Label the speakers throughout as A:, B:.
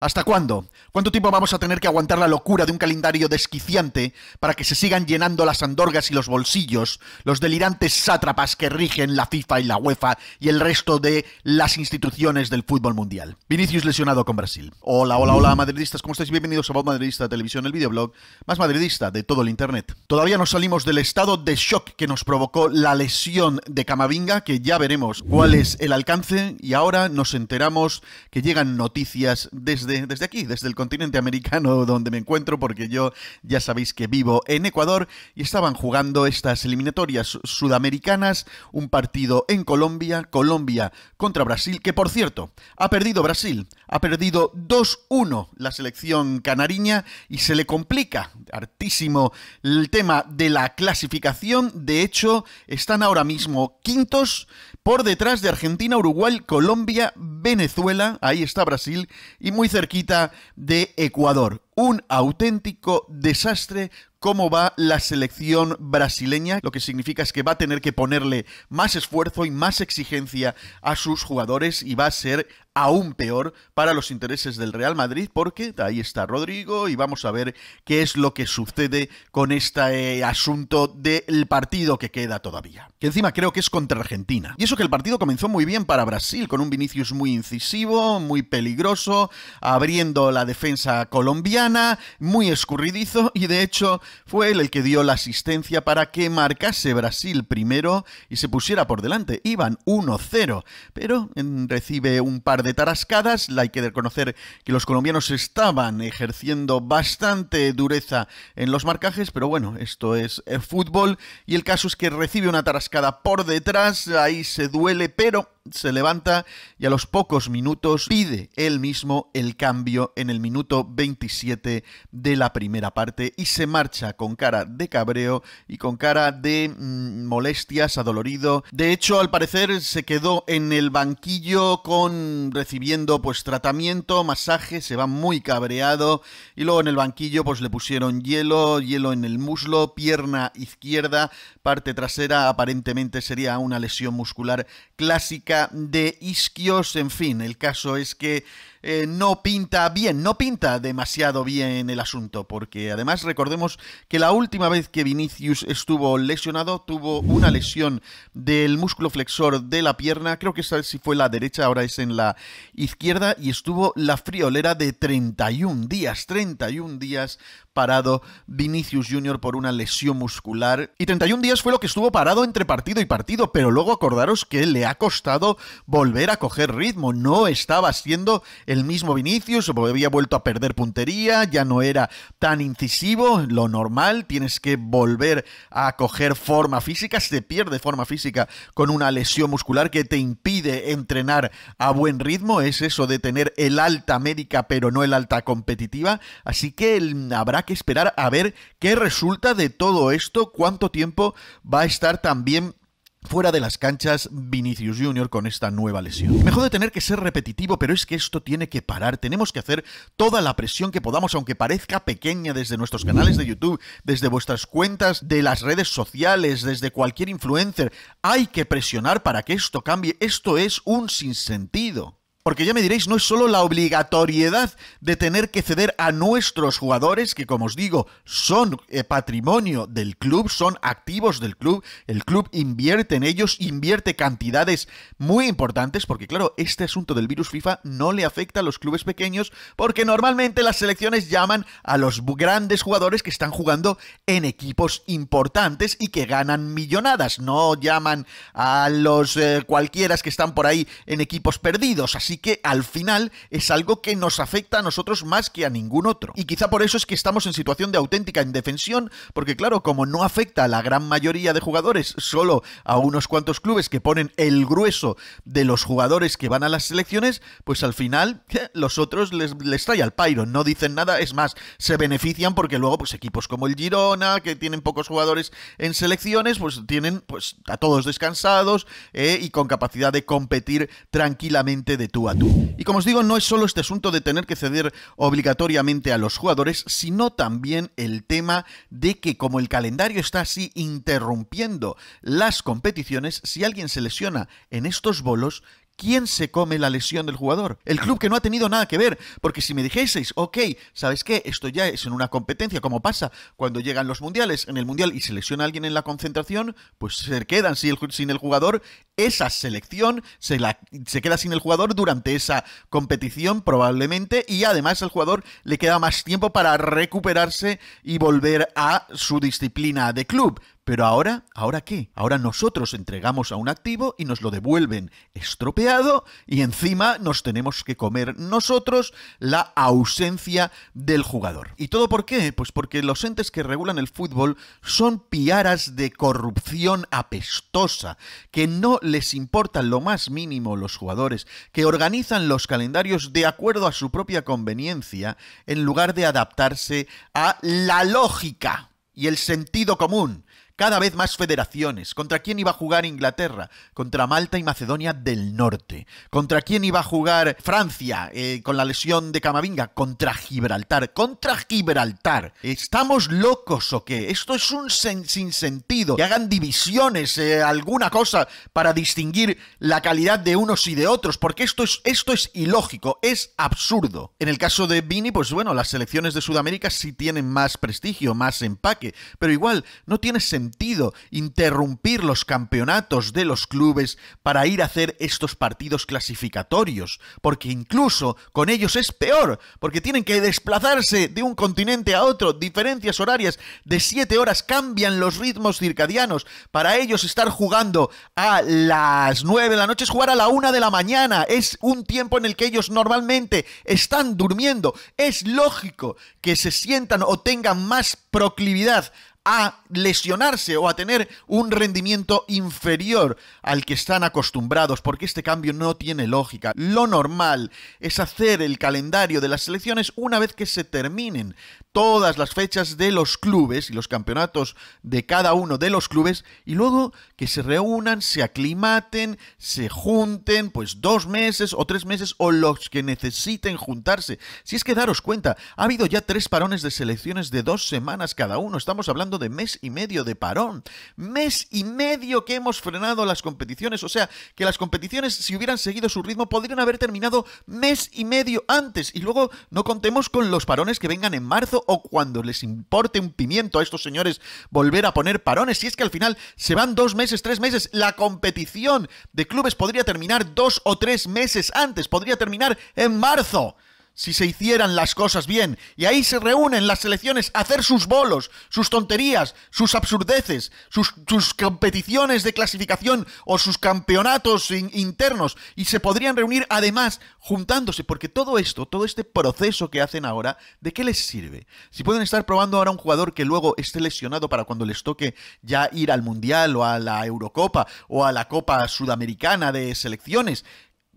A: ¿Hasta cuándo? ¿Cuánto tiempo vamos a tener que aguantar la locura de un calendario desquiciante para que se sigan llenando las andorgas y los bolsillos, los delirantes sátrapas que rigen la FIFA y la UEFA y el resto de las instituciones del fútbol mundial? Vinicius lesionado con Brasil. Hola, hola, hola, madridistas, ¿cómo estáis? Bienvenidos a Voz Madridista Televisión, el videoblog más madridista de todo el internet. Todavía no salimos del estado de shock que nos provocó la lesión de Camavinga, que ya veremos cuál es el alcance, y ahora nos enteramos que llegan noticias desde desde, aquí, desde el continente americano donde me encuentro, porque yo ya sabéis que vivo en Ecuador y estaban jugando estas eliminatorias sudamericanas, un partido en Colombia, Colombia contra Brasil, que por cierto, ha perdido Brasil, ha perdido 2-1 la selección canariña y se le complica hartísimo el tema de la clasificación, de hecho están ahora mismo quintos por detrás de Argentina, Uruguay, Colombia, Venezuela, ahí está Brasil y muy cerca cerquita de Ecuador un auténtico desastre cómo va la selección brasileña, lo que significa es que va a tener que ponerle más esfuerzo y más exigencia a sus jugadores y va a ser aún peor para los intereses del Real Madrid porque ahí está Rodrigo y vamos a ver qué es lo que sucede con este eh, asunto del partido que queda todavía. Que encima creo que es contra Argentina. Y eso que el partido comenzó muy bien para Brasil, con un Vinicius muy incisivo, muy peligroso, abriendo la defensa colombiana, muy escurridizo y de hecho fue él el que dio la asistencia para que marcase Brasil primero y se pusiera por delante. Iban 1-0, pero recibe un par de tarascadas. Hay que reconocer que los colombianos estaban ejerciendo bastante dureza en los marcajes, pero bueno, esto es el eh, fútbol y el caso es que recibe una tarascada por detrás, ahí se duele, pero se levanta y a los pocos minutos pide él mismo el cambio en el minuto 27 de la primera parte y se marcha con cara de cabreo y con cara de mm, molestias, adolorido. De hecho, al parecer se quedó en el banquillo con recibiendo pues tratamiento, masaje, se va muy cabreado y luego en el banquillo pues le pusieron hielo, hielo en el muslo, pierna izquierda, parte trasera, aparentemente sería una lesión muscular clásica de isquios, en fin, el caso es que eh, no pinta bien, no pinta demasiado bien el asunto, porque además recordemos que la última vez que Vinicius estuvo lesionado tuvo una lesión del músculo flexor de la pierna, creo que esa si fue la derecha, ahora es en la izquierda, y estuvo la friolera de 31 días, 31 días parado Vinicius Jr. por una lesión muscular. Y 31 días fue lo que estuvo parado entre partido y partido, pero luego acordaros que le ha costado volver a coger ritmo. No estaba siendo el mismo Vinicius, había vuelto a perder puntería, ya no era tan incisivo, lo normal, tienes que volver a coger forma física, se pierde forma física con una lesión muscular que te impide entrenar a buen ritmo, es eso de tener el alta médica pero no el alta competitiva, así que habrá que esperar a ver qué resulta de todo esto, cuánto tiempo va a estar también fuera de las canchas Vinicius Junior con esta nueva lesión. Mejor de tener que ser repetitivo, pero es que esto tiene que parar. Tenemos que hacer toda la presión que podamos, aunque parezca pequeña desde nuestros canales de YouTube, desde vuestras cuentas de las redes sociales, desde cualquier influencer. Hay que presionar para que esto cambie. Esto es un sinsentido. Porque ya me diréis, no es solo la obligatoriedad de tener que ceder a nuestros jugadores, que como os digo, son eh, patrimonio del club, son activos del club, el club invierte en ellos, invierte cantidades muy importantes, porque claro, este asunto del virus FIFA no le afecta a los clubes pequeños, porque normalmente las selecciones llaman a los grandes jugadores que están jugando en equipos importantes y que ganan millonadas, no llaman a los eh, cualquiera que están por ahí en equipos perdidos, así que al final es algo que nos afecta a nosotros más que a ningún otro. Y quizá por eso es que estamos en situación de auténtica indefensión, porque claro, como no afecta a la gran mayoría de jugadores, solo a unos cuantos clubes que ponen el grueso de los jugadores que van a las selecciones, pues al final los otros les, les trae al pairo, no dicen nada, es más, se benefician porque luego pues equipos como el Girona, que tienen pocos jugadores en selecciones, pues tienen pues a todos descansados eh, y con capacidad de competir tranquilamente de tu y como os digo, no es solo este asunto de tener que ceder obligatoriamente a los jugadores, sino también el tema de que como el calendario está así interrumpiendo las competiciones, si alguien se lesiona en estos bolos, ¿Quién se come la lesión del jugador? El club que no ha tenido nada que ver. Porque si me dijeseis, ok, ¿sabes qué? Esto ya es en una competencia, como pasa cuando llegan los mundiales. En el mundial y se lesiona alguien en la concentración, pues se quedan sin el, jugador esa selección se, queda sin el jugador durante esa competición probablemente y además el jugador le queda más tiempo para recuperarse y volver a su disciplina de club. Pero ahora, ¿ahora qué? Ahora nosotros entregamos a un activo y nos lo devuelven estropeado y encima nos tenemos que comer nosotros la ausencia del jugador. ¿Y todo por qué? Pues porque los entes que regulan el fútbol son piaras de corrupción apestosa, que no les importa lo más mínimo los jugadores, que organizan los calendarios de acuerdo a su propia conveniencia, en lugar de adaptarse a la lógica y el sentido común cada vez más federaciones. ¿Contra quién iba a jugar Inglaterra? Contra Malta y Macedonia del Norte. ¿Contra quién iba a jugar Francia eh, con la lesión de Camavinga? Contra Gibraltar. Contra Gibraltar. ¿Estamos locos o qué? Esto es un sinsentido. Que hagan divisiones, eh, alguna cosa para distinguir la calidad de unos y de otros, porque esto es, esto es ilógico, es absurdo. En el caso de Vini, pues bueno, las selecciones de Sudamérica sí tienen más prestigio, más empaque, pero igual no tiene sentido sentido interrumpir los campeonatos de los clubes para ir a hacer estos partidos clasificatorios, porque incluso con ellos es peor, porque tienen que desplazarse de un continente a otro, diferencias horarias de 7 horas cambian los ritmos circadianos, para ellos estar jugando a las 9 de la noche es jugar a la 1 de la mañana, es un tiempo en el que ellos normalmente están durmiendo, es lógico que se sientan o tengan más proclividad a lesionarse o a tener un rendimiento inferior al que están acostumbrados, porque este cambio no tiene lógica. Lo normal es hacer el calendario de las selecciones una vez que se terminen todas las fechas de los clubes y los campeonatos de cada uno de los clubes y luego que se reúnan, se aclimaten, se junten, pues dos meses o tres meses o los que necesiten juntarse. Si es que daros cuenta, ha habido ya tres parones de selecciones de dos semanas cada uno, estamos hablando de meses y medio de parón. Mes y medio que hemos frenado las competiciones. O sea, que las competiciones, si hubieran seguido su ritmo, podrían haber terminado mes y medio antes. Y luego no contemos con los parones que vengan en marzo o cuando les importe un pimiento a estos señores volver a poner parones. Si es que al final se van dos meses, tres meses, la competición de clubes podría terminar dos o tres meses antes. Podría terminar en marzo si se hicieran las cosas bien. Y ahí se reúnen las selecciones a hacer sus bolos, sus tonterías, sus absurdeces, sus, competiciones de clasificación o sus campeonatos internos. Y se podrían reunir además juntándose, porque todo esto, todo este proceso que hacen ahora, ¿de qué les sirve? Si pueden estar probando ahora un jugador que luego esté lesionado para cuando les toque ya ir al Mundial o a la Eurocopa o a la Copa Sudamericana de selecciones,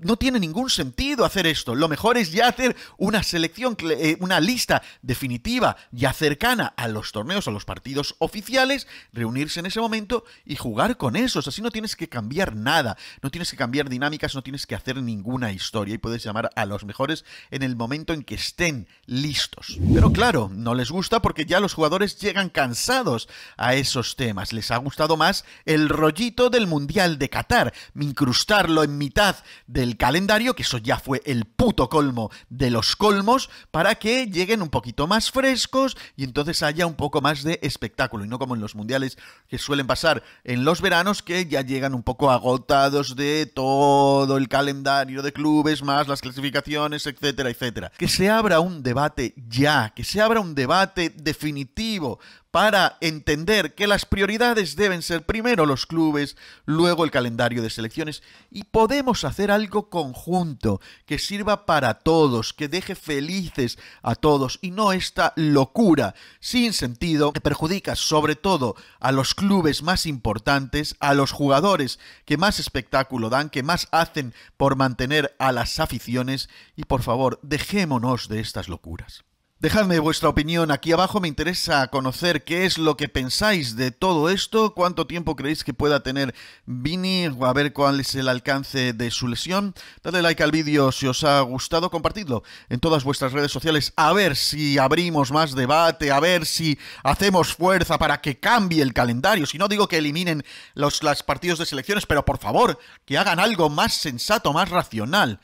A: no tiene ningún sentido hacer esto. Lo mejor es ya hacer una selección, eh, una lista definitiva ya cercana a los torneos, a los partidos oficiales, reunirse en ese momento y jugar con esos. Así no tienes que cambiar nada, no tienes que cambiar dinámicas, no tienes que hacer ninguna historia y puedes llamar a los mejores en el momento en que estén listos. Pero claro, no les gusta porque ya los jugadores llegan cansados a esos temas. Les ha gustado más el rollito del Mundial de Qatar, incrustarlo en mitad del calendario, que eso ya fue el puto colmo de los colmos, para que lleguen un poquito más frescos y entonces haya un poco más de espectáculo, y no como en los mundiales que suelen pasar en los veranos, que ya llegan un poco agotados de todo el calendario de clubes, más las clasificaciones, etcétera, etcétera. Que se abra un debate ya, que se abra un debate definitivo para entender que las prioridades deben ser primero los clubes, luego el calendario de selecciones y podemos hacer algo conjunto que sirva para todos, que deje felices a todos y no esta locura sin sentido que perjudica sobre todo a los clubes más importantes, a los jugadores que más espectáculo dan, que más hacen por mantener a las aficiones y por favor dejémonos de estas locuras. Dejadme vuestra opinión aquí abajo, me interesa conocer qué es lo que pensáis de todo esto, cuánto tiempo creéis que pueda tener Vini, a ver cuál es el alcance de su lesión. Dadle like al vídeo si os ha gustado, compartidlo en todas vuestras redes sociales, a ver si abrimos más debate, a ver si hacemos fuerza para que cambie el calendario. Si no digo que eliminen los partidos de selecciones, pero por favor, que hagan algo más sensato, más racional.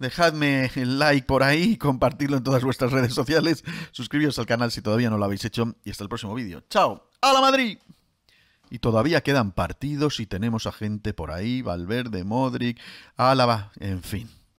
A: Dejadme el like por ahí, compartidlo en todas vuestras redes sociales, suscribiros al canal si todavía no lo habéis hecho y hasta el próximo vídeo. ¡Chao! ¡A la Madrid! Y todavía quedan partidos y tenemos a gente por ahí, Valverde, Modric, Álava, en fin.